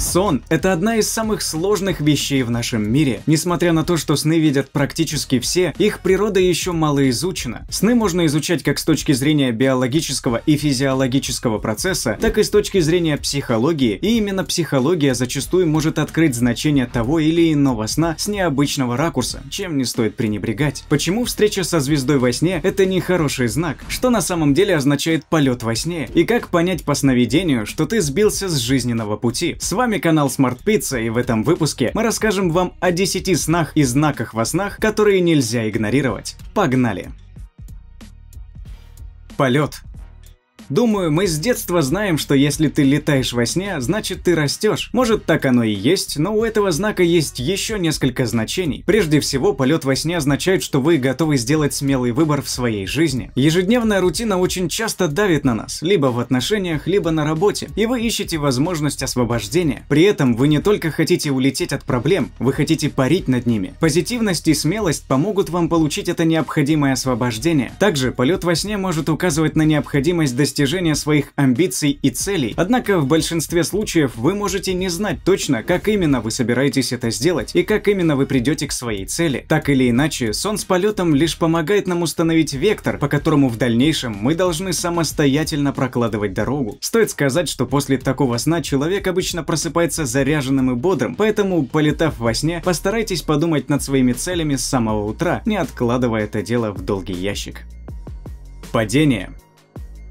Сон – это одна из самых сложных вещей в нашем мире. Несмотря на то, что сны видят практически все, их природа еще мало изучена. Сны можно изучать как с точки зрения биологического и физиологического процесса, так и с точки зрения психологии, и именно психология зачастую может открыть значение того или иного сна с необычного ракурса, чем не стоит пренебрегать. Почему встреча со звездой во сне – это не хороший знак? Что на самом деле означает полет во сне? И как понять по сновидению, что ты сбился с жизненного пути? С вами вами канал Smart Pizza и в этом выпуске мы расскажем вам о 10 снах и знаках во снах, которые нельзя игнорировать. Погнали! Полет Думаю, мы с детства знаем, что если ты летаешь во сне, значит ты растешь. Может так оно и есть, но у этого знака есть еще несколько значений. Прежде всего, полет во сне означает, что вы готовы сделать смелый выбор в своей жизни. Ежедневная рутина очень часто давит на нас, либо в отношениях, либо на работе, и вы ищете возможность освобождения. При этом вы не только хотите улететь от проблем, вы хотите парить над ними. Позитивность и смелость помогут вам получить это необходимое освобождение. Также полет во сне может указывать на необходимость достижения достижения своих амбиций и целей, однако в большинстве случаев вы можете не знать точно, как именно вы собираетесь это сделать и как именно вы придете к своей цели. Так или иначе, сон с полетом лишь помогает нам установить вектор, по которому в дальнейшем мы должны самостоятельно прокладывать дорогу. Стоит сказать, что после такого сна человек обычно просыпается заряженным и бодрым, поэтому, полетав во сне, постарайтесь подумать над своими целями с самого утра, не откладывая это дело в долгий ящик. Падение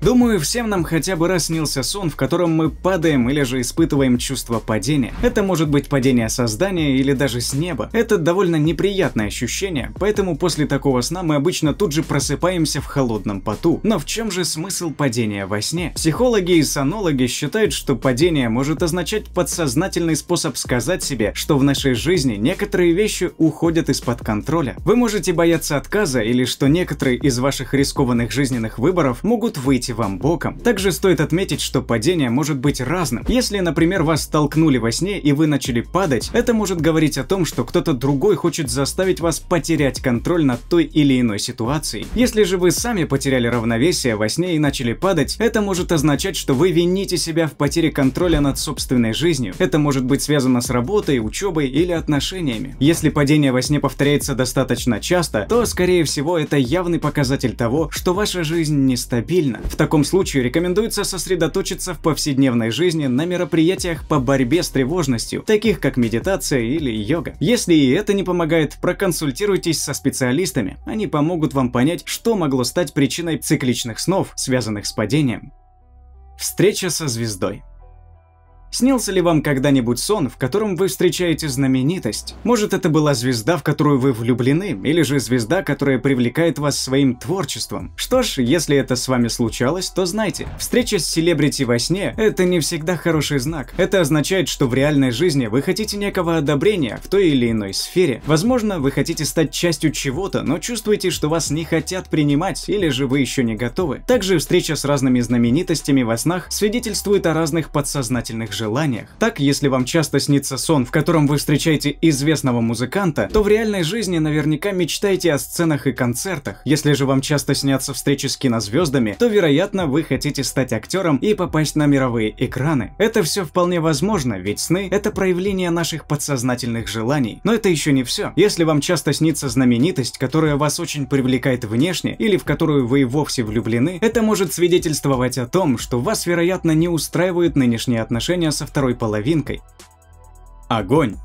Думаю, всем нам хотя бы раз снился сон, в котором мы падаем или же испытываем чувство падения. Это может быть падение создания или даже с неба. Это довольно неприятное ощущение, поэтому после такого сна мы обычно тут же просыпаемся в холодном поту. Но в чем же смысл падения во сне? Психологи и сонологи считают, что падение может означать подсознательный способ сказать себе, что в нашей жизни некоторые вещи уходят из-под контроля. Вы можете бояться отказа или что некоторые из ваших рискованных жизненных выборов могут выйти выйти вам боком. Также стоит отметить, что падение может быть разным. Если, например, вас столкнули во сне и вы начали падать, это может говорить о том, что кто-то другой хочет заставить вас потерять контроль над той или иной ситуацией. Если же вы сами потеряли равновесие во сне и начали падать, это может означать, что вы вините себя в потере контроля над собственной жизнью. Это может быть связано с работой, учебой или отношениями. Если падение во сне повторяется достаточно часто, то, скорее всего, это явный показатель того, что ваша жизнь нестабильна таком случае рекомендуется сосредоточиться в повседневной жизни на мероприятиях по борьбе с тревожностью, таких как медитация или йога. Если и это не помогает, проконсультируйтесь со специалистами. Они помогут вам понять, что могло стать причиной цикличных снов, связанных с падением. Встреча со звездой. Снился ли вам когда-нибудь сон, в котором вы встречаете знаменитость? Может, это была звезда, в которую вы влюблены, или же звезда, которая привлекает вас своим творчеством? Что ж, если это с вами случалось, то знайте, встреча с селебрити во сне – это не всегда хороший знак. Это означает, что в реальной жизни вы хотите некого одобрения в той или иной сфере. Возможно, вы хотите стать частью чего-то, но чувствуете, что вас не хотят принимать, или же вы еще не готовы. Также встреча с разными знаменитостями во снах свидетельствует о разных подсознательных желаниях. Так, если вам часто снится сон, в котором вы встречаете известного музыканта, то в реальной жизни наверняка мечтаете о сценах и концертах. Если же вам часто снятся встречи с кинозвездами, то, вероятно, вы хотите стать актером и попасть на мировые экраны. Это все вполне возможно, ведь сны – это проявление наших подсознательных желаний. Но это еще не все. Если вам часто снится знаменитость, которая вас очень привлекает внешне или в которую вы и вовсе влюблены, это может свидетельствовать о том, что вас, вероятно, не устраивают нынешние отношения отношения со второй половинкой. Огонь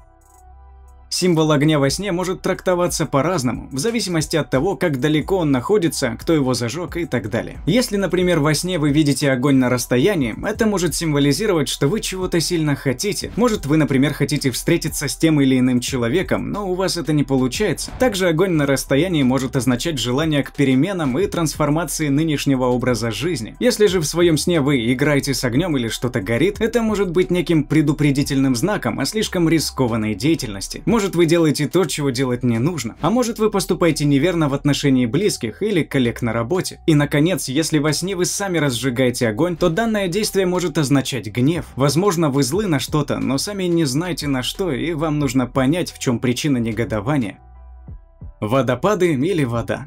Символ огня во сне может трактоваться по-разному, в зависимости от того, как далеко он находится, кто его зажег и так далее. Если, например, во сне вы видите огонь на расстоянии, это может символизировать, что вы чего-то сильно хотите. Может, вы, например, хотите встретиться с тем или иным человеком, но у вас это не получается. Также огонь на расстоянии может означать желание к переменам и трансформации нынешнего образа жизни. Если же в своем сне вы играете с огнем или что-то горит, это может быть неким предупредительным знаком о слишком рискованной деятельности. Может может, вы делаете то, чего делать не нужно. А может, вы поступаете неверно в отношении близких или коллег на работе. И, наконец, если во сне вы сами разжигаете огонь, то данное действие может означать гнев. Возможно, вы злы на что-то, но сами не знаете на что, и вам нужно понять, в чем причина негодования. Водопады или вода.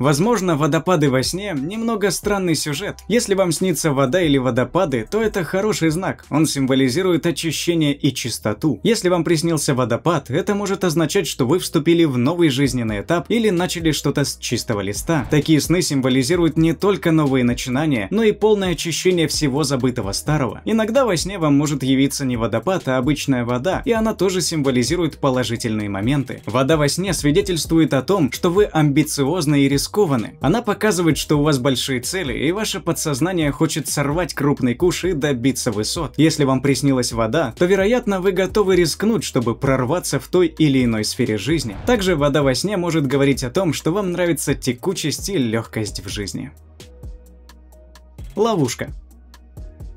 Возможно, водопады во сне – немного странный сюжет. Если вам снится вода или водопады, то это хороший знак. Он символизирует очищение и чистоту. Если вам приснился водопад, это может означать, что вы вступили в новый жизненный этап или начали что-то с чистого листа. Такие сны символизируют не только новые начинания, но и полное очищение всего забытого старого. Иногда во сне вам может явиться не водопад, а обычная вода, и она тоже символизирует положительные моменты. Вода во сне свидетельствует о том, что вы амбициозны и ресурсны скованы. Она показывает, что у вас большие цели, и ваше подсознание хочет сорвать крупный куш и добиться высот. Если вам приснилась вода, то, вероятно, вы готовы рискнуть, чтобы прорваться в той или иной сфере жизни. Также вода во сне может говорить о том, что вам нравится текучесть и легкость в жизни. Ловушка.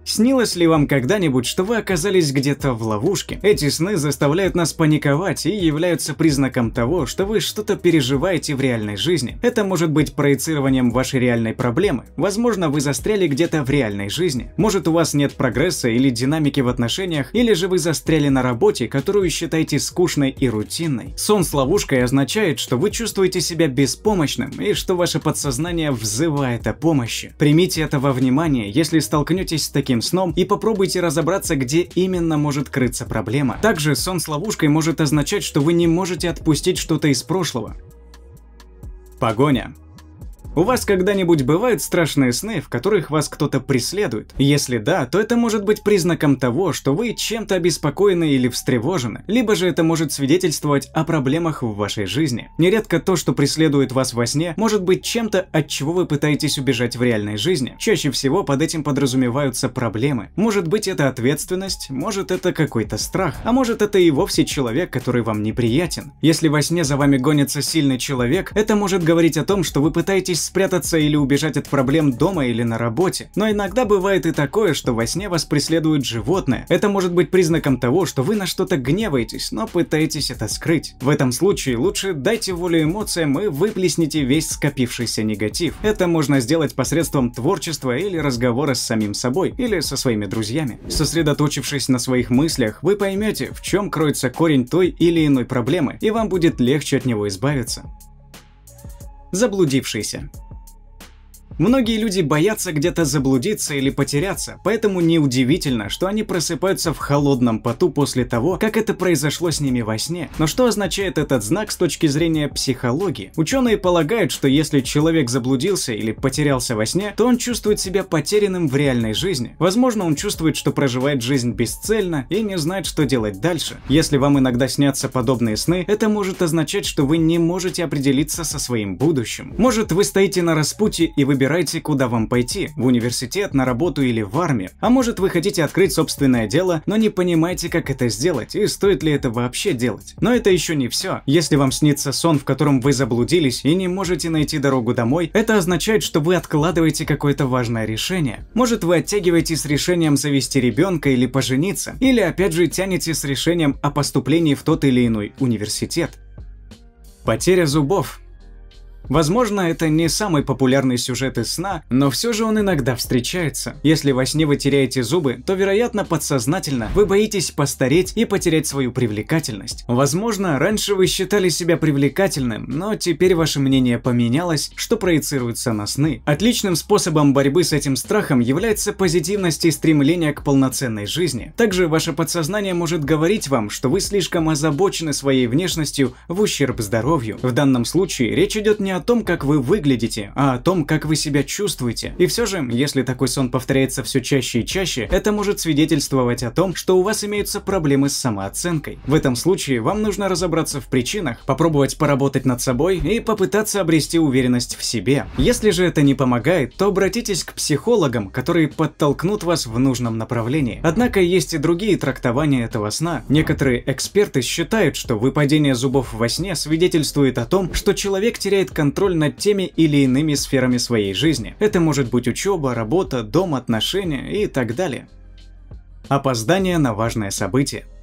Снилось ли вам когда-нибудь, что вы оказались где-то в ловушке? Эти сны заставляют нас паниковать и являются признаком того, что вы что-то переживаете в реальной жизни. Это может быть проецированием вашей реальной проблемы. Возможно, вы застряли где-то в реальной жизни. Может, у вас нет прогресса или динамики в отношениях, или же вы застряли на работе, которую считаете скучной и рутинной. Сон с ловушкой означает, что вы чувствуете себя беспомощным и что ваше подсознание взывает о помощи. Примите это во внимание, если столкнетесь с таким крепким сном и попробуйте разобраться, где именно может крыться проблема. Также сон с ловушкой может означать, что вы не можете отпустить что-то из прошлого. Погоня. У вас когда-нибудь бывают страшные сны, в которых вас кто-то преследует? Если да, то это может быть признаком того, что вы чем-то обеспокоены или встревожены, либо же это может свидетельствовать о проблемах в вашей жизни. Нередко то, что преследует вас во сне, может быть чем-то, от чего вы пытаетесь убежать в реальной жизни. Чаще всего под этим подразумеваются проблемы. Может быть это ответственность, может это какой-то страх, а может это и вовсе человек, который вам неприятен. Если во сне за вами гонится сильный человек, это может говорить о том, что вы пытаетесь спрятаться или убежать от проблем дома или на работе. Но иногда бывает и такое, что во сне вас преследует животное. Это может быть признаком того, что вы на что-то гневаетесь, но пытаетесь это скрыть. В этом случае лучше дайте волю эмоциям и выплесните весь скопившийся негатив. Это можно сделать посредством творчества или разговора с самим собой, или со своими друзьями. Сосредоточившись на своих мыслях, вы поймете, в чем кроется корень той или иной проблемы, и вам будет легче от него избавиться заблудившийся. Многие люди боятся где-то заблудиться или потеряться, поэтому неудивительно, что они просыпаются в холодном поту после того, как это произошло с ними во сне. Но что означает этот знак с точки зрения психологии? Ученые полагают, что если человек заблудился или потерялся во сне, то он чувствует себя потерянным в реальной жизни. Возможно, он чувствует, что проживает жизнь бесцельно и не знает, что делать дальше. Если вам иногда снятся подобные сны, это может означать, что вы не можете определиться со своим будущим. Может, вы стоите на распутье и выбираете выбирайте, куда вам пойти – в университет, на работу или в армию. А может вы хотите открыть собственное дело, но не понимаете, как это сделать и стоит ли это вообще делать. Но это еще не все. Если вам снится сон, в котором вы заблудились и не можете найти дорогу домой, это означает, что вы откладываете какое-то важное решение. Может вы оттягиваете с решением завести ребенка или пожениться, или опять же тянете с решением о поступлении в тот или иной университет. Потеря зубов Возможно, это не самый популярный сюжет из сна, но все же он иногда встречается. Если во сне вы теряете зубы, то, вероятно, подсознательно вы боитесь постареть и потерять свою привлекательность. Возможно, раньше вы считали себя привлекательным, но теперь ваше мнение поменялось, что проецируется на сны. Отличным способом борьбы с этим страхом является позитивность и стремление к полноценной жизни. Также ваше подсознание может говорить вам, что вы слишком озабочены своей внешностью в ущерб здоровью. В данном случае речь идет не о о том, как вы выглядите, а о том, как вы себя чувствуете. И все же, если такой сон повторяется все чаще и чаще, это может свидетельствовать о том, что у вас имеются проблемы с самооценкой. В этом случае вам нужно разобраться в причинах, попробовать поработать над собой и попытаться обрести уверенность в себе. Если же это не помогает, то обратитесь к психологам, которые подтолкнут вас в нужном направлении. Однако есть и другие трактования этого сна. Некоторые эксперты считают, что выпадение зубов во сне свидетельствует о том, что человек теряет контроль контроль над теми или иными сферами своей жизни. Это может быть учеба, работа, дом, отношения и так далее. Опоздание на важное событие –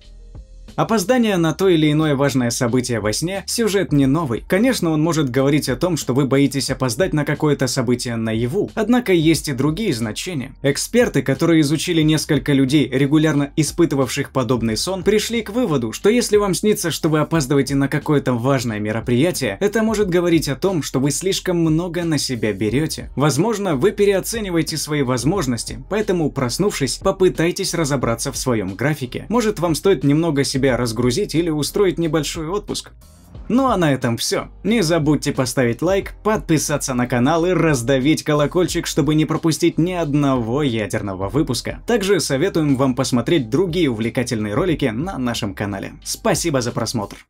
Опоздание на то или иное важное событие во сне – сюжет не новый. Конечно, он может говорить о том, что вы боитесь опоздать на какое-то событие наяву, однако есть и другие значения. Эксперты, которые изучили несколько людей, регулярно испытывавших подобный сон, пришли к выводу, что если вам снится, что вы опаздываете на какое-то важное мероприятие, это может говорить о том, что вы слишком много на себя берете. Возможно, вы переоцениваете свои возможности, поэтому, проснувшись, попытайтесь разобраться в своем графике. Может, вам стоит немного себя себя разгрузить или устроить небольшой отпуск. Ну а на этом все. Не забудьте поставить лайк, подписаться на канал и раздавить колокольчик, чтобы не пропустить ни одного ядерного выпуска. Также советуем вам посмотреть другие увлекательные ролики на нашем канале. Спасибо за просмотр.